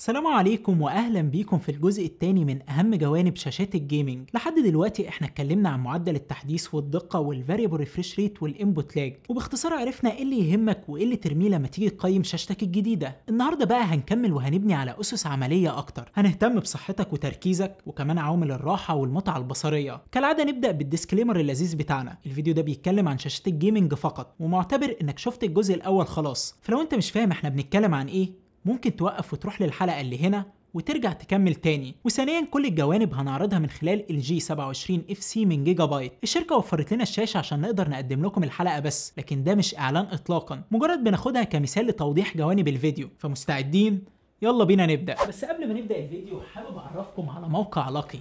السلام عليكم واهلا بيكم في الجزء الثاني من اهم جوانب شاشات الجيمنج لحد دلوقتي احنا اتكلمنا عن معدل التحديث والدقه والفاريبل ريفريش ريت والانبوت لاج وباختصار عرفنا ايه اللي يهمك وايه اللي ترميه لما تيجي تقيم شاشتك الجديده النهارده بقى هنكمل وهنبني على اسس عمليه اكتر هنهتم بصحتك وتركيزك وكمان عوامل الراحه والمتعه البصريه كالعاده نبدا بالديسكليمر اللذيذ بتاعنا الفيديو ده بيتكلم عن شاشات الجيمنج فقط ومعتبر انك شفت الجزء الاول خلاص فلو انت مش فاهم احنا بنتكلم عن ايه ممكن توقف وتروح للحلقة اللي هنا وترجع تكمل تاني وثانيا كل الجوانب هنعرضها من خلال ال جي 27 اف سي من جيجا بايت الشركه وفرت لنا الشاشه عشان نقدر نقدم لكم الحلقه بس لكن ده مش اعلان اطلاقا مجرد بناخدها كمثال لتوضيح جوانب الفيديو فمستعدين يلا بينا نبدا بس قبل ما نبدا الفيديو حابب اعرفكم على موقع لاقي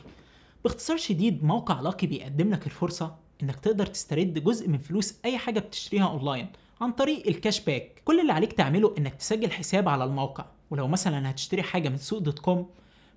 باختصار شديد موقع لاقي بيقدم لك الفرصه انك تقدر تسترد جزء من فلوس اي حاجه بتشتريها اونلاين عن طريق الكاش باك كل اللي عليك تعمله انك تسجل حساب على الموقع ولو مثلا هتشتري حاجه من سوق دوت كوم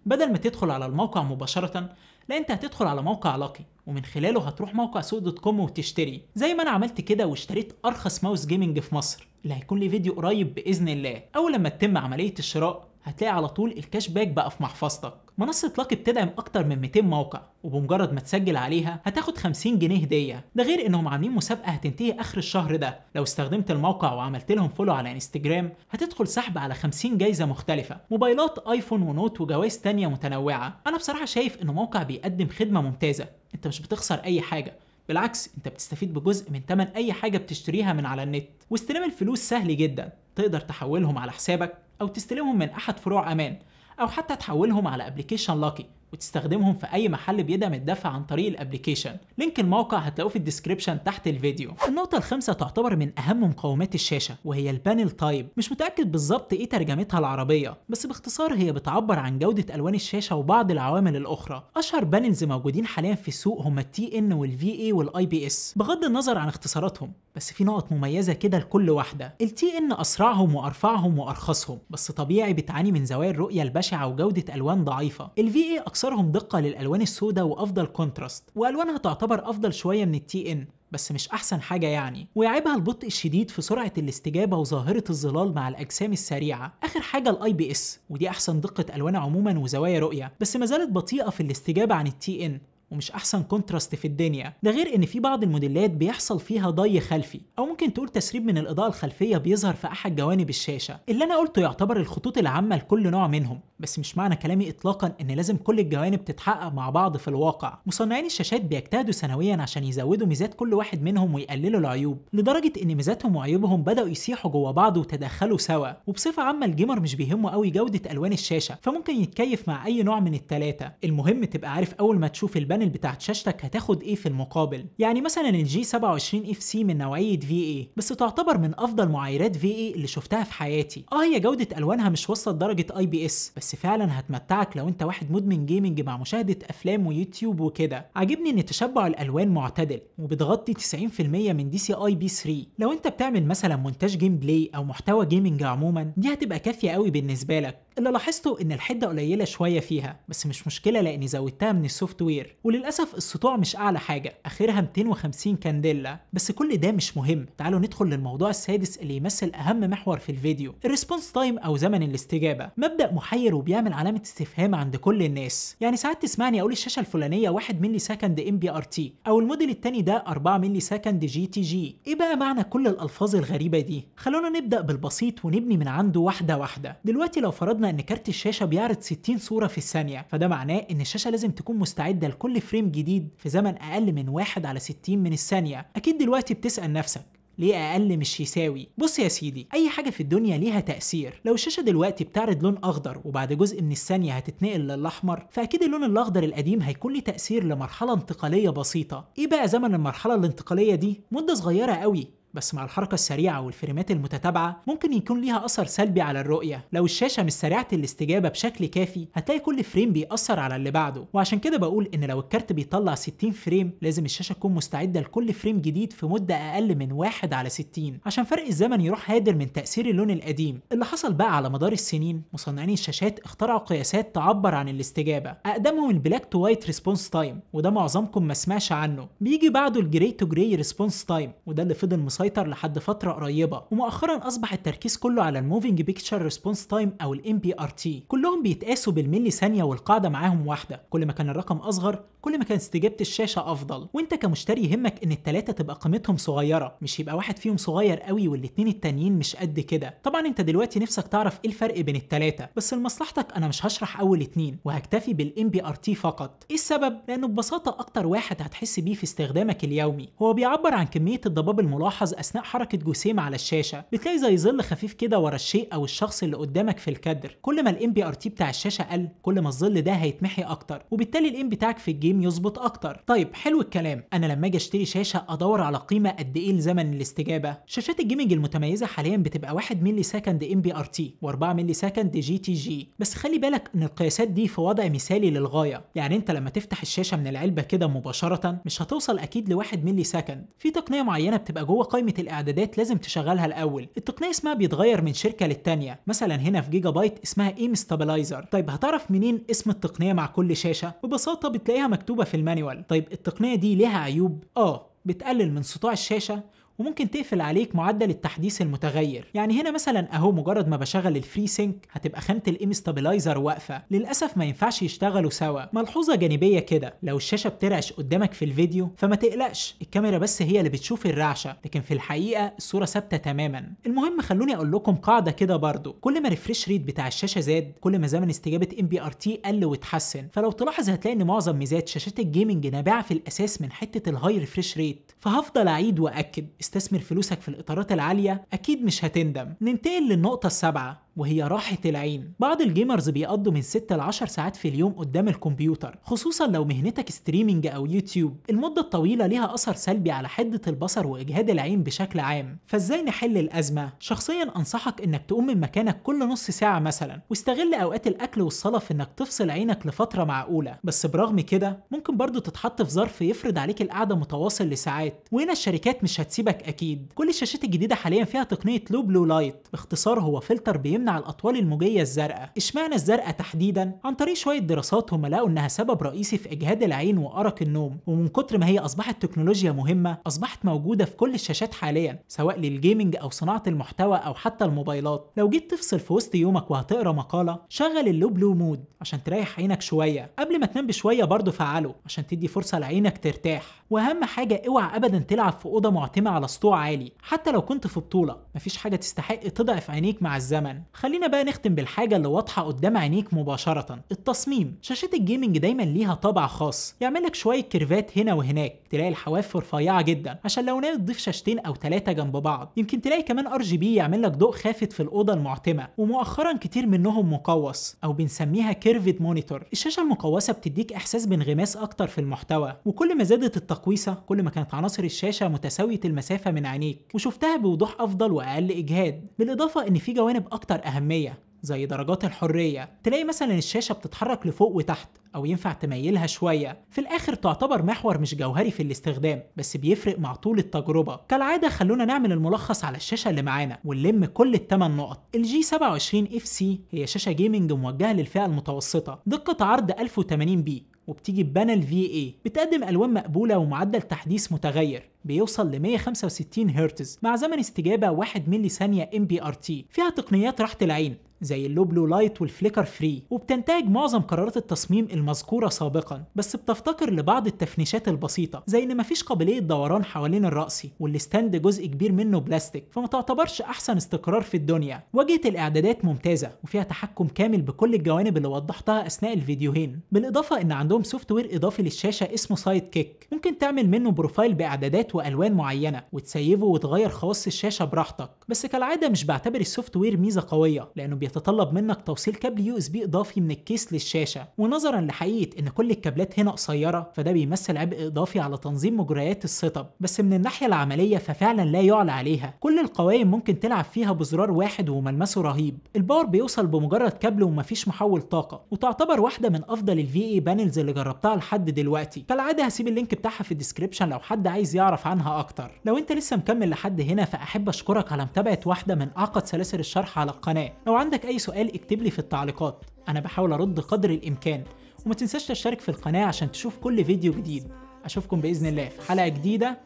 بدل ما تدخل على الموقع مباشرة لا انت هتدخل على موقع لاقي ومن خلاله هتروح موقع سوق دوت كوم وتشتري زي ما انا عملت كده واشتريت ارخص ماوس جيمنج في مصر اللي هيكون لي فيديو قريب باذن الله اول لما تتم عملية الشراء هتلاقي على طول الكاش باك بقى في محفظتك منصة لاكي بتدعم أكتر من 200 موقع وبمجرد ما تسجل عليها هتاخد 50 جنيه هدية ده غير إنهم عاملين مسابقة هتنتهي آخر الشهر ده لو استخدمت الموقع وعملت لهم فولو على انستجرام هتدخل سحب على 50 جايزة مختلفة موبايلات ايفون ونوت وجوائز تانية متنوعة أنا بصراحة شايف إنه موقع بيقدم خدمة ممتازة أنت مش بتخسر أي حاجة بالعكس انت بتستفيد بجزء من ثمن اي حاجه بتشتريها من على النت واستلام الفلوس سهل جدا تقدر تحولهم على حسابك أو تستلمهم من أحد فروع أمان أو حتى تحولهم على أبلكيشن لاكي وتستخدمهم في اي محل بيدعم الدفع عن طريق الابلكيشن لينك الموقع هتلاقوه في الديسكريبشن تحت الفيديو النقطه الخامسه تعتبر من اهم مقومات الشاشه وهي البانل تايب مش متاكد بالظبط ايه ترجمتها العربيه بس باختصار هي بتعبر عن جوده الوان الشاشه وبعض العوامل الاخرى اشهر بانلز موجودين حاليا في السوق هما التي ان والفي اي والاي بي اس بغض النظر عن اختصاراتهم بس في نقط مميزه كده لكل واحده التي ان اسرعهم وارفعهم وارخصهم بس طبيعي بتعاني من زوايا الرؤيه البشعه وجوده الوان ضعيفه الفي اي أكثرهم دقة للألوان السوداء وأفضل كونتراست وألوانها تعتبر أفضل شوية من التي إن بس مش أحسن حاجة يعني ويعيبها البطء الشديد في سرعة الاستجابة وظاهرة الظلال مع الأجسام السريعة آخر حاجة الاي بي اس ودي أحسن دقة ألوان عموما وزوايا رؤية بس ما زالت بطيئة في الاستجابة عن التي إن ومش احسن كونتراست في الدنيا ده غير ان في بعض الموديلات بيحصل فيها ضي خلفي او ممكن تقول تسريب من الاضاءه الخلفيه بيظهر في احد جوانب الشاشه اللي انا قلته يعتبر الخطوط العامه لكل نوع منهم بس مش معنى كلامي اطلاقا ان لازم كل الجوانب تتحقق مع بعض في الواقع مصنعين الشاشات بيجتهدوا سنويا عشان يزودوا ميزات كل واحد منهم ويقللوا العيوب لدرجه ان ميزاتهم وعيوبهم بداوا يسيحوا جوه بعض وتدخلوا سوا وبصفه عامه الجيمر مش بيهمه قوي جوده الوان الشاشه فممكن يتكيف مع اي نوع من الثلاثه المهم تبقى عارف اول ما تشوف البان البانل بتاعت شاشتك هتاخد ايه في المقابل يعني مثلا الجي 27 اف سي من نوعيه في اي بس تعتبر من افضل معاييرات في اي اللي شفتها في حياتي اه هي جوده الوانها مش وصلت درجه اي بي اس بس فعلا هتمتعك لو انت واحد مدمن جيمنج مع مشاهده افلام ويوتيوب وكده عاجبني ان تشبع الالوان معتدل وبتغطي 90% من دي سي اي بي 3 لو انت بتعمل مثلا مونتاج جيم بلاي او محتوى جيمنج عموما دي هتبقى كافيه قوي بالنسبه لك اللي لاحظته ان الحده قليله شويه فيها بس مش مشكله لاني زودتها من السوفت وير وللاسف السطوع مش اعلى حاجه اخرها 250 كانديلا بس كل ده مش مهم تعالوا ندخل للموضوع السادس اللي يمثل اهم محور في الفيديو الريسبونس تايم او زمن الاستجابه مبدا محير وبيعمل علامه استفهام عند كل الناس يعني ساعات تسمعني اقول الشاشه الفلانيه 1 ملي سكند ام بي ار تي او الموديل الثاني ده 4 ملي سكند جي تي جي ايه بقى معنى كل الالفاظ الغريبه دي خلونا نبدا بالبسيط ونبني من عنده واحده واحده دلوقتي لو فرضنا افترضنا ان كارت الشاشه بيعرض 60 صوره في الثانيه فده معناه ان الشاشه لازم تكون مستعده لكل فريم جديد في زمن اقل من 1 على 60 من الثانيه اكيد دلوقتي بتسال نفسك ليه اقل مش يساوي بص يا سيدي اي حاجه في الدنيا ليها تاثير لو الشاشه دلوقتي بتعرض لون اخضر وبعد جزء من الثانيه هتتنقل للاحمر فاكيد اللون الاخضر القديم هيكون ليه تاثير لمرحله انتقاليه بسيطه ايه بقى زمن المرحله الانتقاليه دي مده صغيره قوي بس مع الحركة السريعة والفريمات المتتابعة ممكن يكون ليها أثر سلبي على الرؤية لو الشاشة مش سريعة الاستجابة بشكل كافي هتلاقي كل فريم بيأثر على اللي بعده وعشان كده بقول إن لو الكارت بيطلع 60 فريم لازم الشاشة تكون مستعدة لكل فريم جديد في مدة أقل من 1 على 60 عشان فرق الزمن يروح هادر من تأثير اللون القديم اللي حصل بقى على مدار السنين مصنعين الشاشات اخترعوا قياسات تعبر عن الاستجابة أقدمهم البلاك تو وايت ريسبونس تايم وده معظمكم ما سمعش عنه بيجي بعده الجري تو جري ريسبونس تايم وده اللي فضل مسيطر لحد فتره قريبه ومؤخرا اصبح التركيز كله على الموفينج بيكتشر ريسبونس تايم او الام بي ار تي كلهم بيتقاسوا بالملي ثانيه والقاعده معاهم واحده كل ما كان الرقم اصغر كل ما كان استجابه الشاشه افضل وانت كمشتري يهمك ان التلاتة تبقى قيمتهم صغيره مش يبقى واحد فيهم صغير قوي والاتنين التانيين مش قد كده طبعا انت دلوقتي نفسك تعرف ايه الفرق بين التلاتة بس لمصلحتك انا مش هشرح اول اتنين وهكتفي بالام بي ار تي فقط ايه السبب لانه ببساطه اكتر واحد هتحس بيه في استخدامك اليومي هو بيعبر عن كميه الضباب الملاحظ أثناء حركة جسيم على الشاشة بتلاقي زي ظل خفيف كده ورا الشيء أو الشخص اللي قدامك في الكادر كل ما الام بي ار تي بتاع الشاشة قل كل ما الظل ده هيتمحي أكتر وبالتالي الام بتاعك في الجيم يظبط أكتر طيب حلو الكلام أنا لما أجي أشتري شاشة أدور على قيمة قد إيه لزمن الاستجابة شاشات الجيمنج المتميزة حاليا بتبقى 1 ملي سكند ام بي ار تي و4 ملي سكند جي تي جي بس خلي بالك إن القياسات دي في وضع مثالي للغاية يعني أنت لما تفتح الشاشة من العلبة كده مباشرة مش هتوصل أكيد ل 1 ملي سكند في تقنية معينة بتبقى جوه قائمة قائمه الاعدادات لازم تشغلها الاول التقنيه اسمها بيتغير من شركه للتانيه مثلا هنا في جيجا بايت اسمها ايم ستابلايزر طيب هتعرف منين اسم التقنيه مع كل شاشه ببساطه بتلاقيها مكتوبه في المانيوال طيب التقنيه دي ليها عيوب اه بتقلل من سطوع الشاشه وممكن تقفل عليك معدل التحديث المتغير يعني هنا مثلا اهو مجرد ما بشغل الفري سينك هتبقى خانه الام ستابلايزر واقفه للاسف ما ينفعش يشتغلوا سوا ملحوظه جانبيه كده لو الشاشه بترعش قدامك في الفيديو فما تقلقش الكاميرا بس هي اللي بتشوف الرعشه لكن في الحقيقه الصوره ثابته تماما المهم خلوني اقول لكم قاعده كده برضو كل ما ريفريش ريت بتاع الشاشه زاد كل ما زمن استجابه ام بي ار تي قل واتحسن فلو تلاحظ هتلاقي ان معظم ميزات شاشات الجيمنج نابعه في الاساس من حته الهاي ريفريش ريت فهفضل اعيد واكد استثمر فلوسك في الإطارات العالية أكيد مش هتندم ننتقل للنقطة السابعة وهي راحة العين بعض الجيمرز بيقضوا من 6 ل 10 ساعات في اليوم قدام الكمبيوتر خصوصا لو مهنتك ستريمينج او يوتيوب المدة الطويلة ليها اثر سلبي على حدة البصر واجهاد العين بشكل عام فازاي نحل الازمة شخصيا انصحك انك تقوم من مكانك كل نص ساعة مثلا واستغل اوقات الاكل والصلاة في انك تفصل عينك لفترة معقولة بس برغم كده ممكن برضه تتحط في ظرف يفرض عليك القعدة متواصل لساعات وهنا الشركات مش هتسيبك اكيد كل الشاشات الجديدة حاليا فيها تقنية لو بلو لايت باختصار هو فلتر بيمنع اتكلمنا على الاطوال الموجيه الزرقاء اشمعنى الزرقاء تحديدا عن طريق شويه دراسات هم لقوا انها سبب رئيسي في اجهاد العين وارق النوم ومن كتر ما هي اصبحت تكنولوجيا مهمه اصبحت موجوده في كل الشاشات حاليا سواء للجيمنج او صناعه المحتوى او حتى الموبايلات لو جيت تفصل في وسط يومك وهتقرا مقاله شغل اللو بلو مود عشان تريح عينك شويه قبل ما تنام بشويه برضه فعله عشان تدي فرصه لعينك ترتاح واهم حاجه اوعى ابدا تلعب في اوضه معتمه على سطوع عالي حتى لو كنت في بطوله مفيش حاجه تستحق تضعف عينيك مع الزمن خلينا بقى نختم بالحاجه اللي واضحه قدام عينيك مباشره التصميم شاشات الجيمنج دايما ليها طابع خاص يعمل لك شويه كيرفات هنا وهناك تلاقي الحواف رفيعه جدا عشان لو ناوي تضيف شاشتين او ثلاثه جنب بعض يمكن تلاقي كمان ار جي بي يعمل لك ضوء خافت في الاوضه المعتمه ومؤخرا كتير منهم مقوس او بنسميها كيرفد مونيتور الشاشه المقوسه بتديك احساس بانغماس اكتر في المحتوى وكل ما زادت التقويسه كل ما كانت عناصر الشاشه متساويه المسافه من عينيك وشفتها بوضوح افضل واقل اجهاد بالاضافه ان في جوانب اكتر أهمية زي درجات الحرية تلاقي مثلا الشاشة بتتحرك لفوق وتحت أو ينفع تميلها شوية في الآخر تعتبر محور مش جوهري في الاستخدام بس بيفرق مع طول التجربة كالعادة خلونا نعمل الملخص على الشاشة اللي معانا ونلم كل الثمان نقط الجي 27 اف سي هي شاشة جيمنج موجهة للفئة المتوسطة دقة عرض 1080 بي وبتيجي ببانل VA بتقدم ألوان مقبولة ومعدل تحديث متغير بيوصل ل 165 هرتز مع زمن استجابة 1 ملي ثانية MBRT فيها تقنيات راحة العين زي اللوبلو لايت والفليكر فري وبتنتج معظم قرارات التصميم المذكورة سابقا بس بتفتقر لبعض التفنيشات البسيطة زي ان مفيش قابلية دوران حوالين الراسي والستاند جزء كبير منه بلاستيك فما تعتبرش احسن استقرار في الدنيا واجهة الاعدادات ممتازة وفيها تحكم كامل بكل الجوانب اللي وضحتها اثناء الفيديوهين بالاضافة ان عندهم سوفت وير اضافي للشاشة اسمه سايد كيك ممكن تعمل منه بروفايل باعدادات والوان معينة وتسيفه وتغير خواص الشاشة براحتك بس كالعادة مش بعتبر السوفت وير ميزة قوية لانه هيتطلب منك توصيل كابل يو اس بي اضافي من الكيس للشاشه ونظرا لحقيقه ان كل الكابلات هنا قصيره فده بيمثل عبء اضافي على تنظيم مجريات السيت اب بس من الناحيه العمليه ففعلا لا يعلى عليها كل القوائم ممكن تلعب فيها بزرار واحد وملمسه رهيب الباور بيوصل بمجرد كابل ومفيش محول طاقه وتعتبر واحده من افضل الفي اي بانلز اللي جربتها لحد دلوقتي كالعاده هسيب اللينك بتاعها في الديسكربشن لو حد عايز يعرف عنها اكتر لو انت لسه مكمل لحد هنا فاحب اشكرك على متابعه واحده من اعقد سلاسل الشرح على القناه لو عندك عندك اي سؤال اكتب لي في التعليقات انا بحاول ارد قدر الامكان وما تنساش تشترك في القناه عشان تشوف كل فيديو جديد اشوفكم باذن الله في حلقه جديده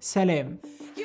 سلام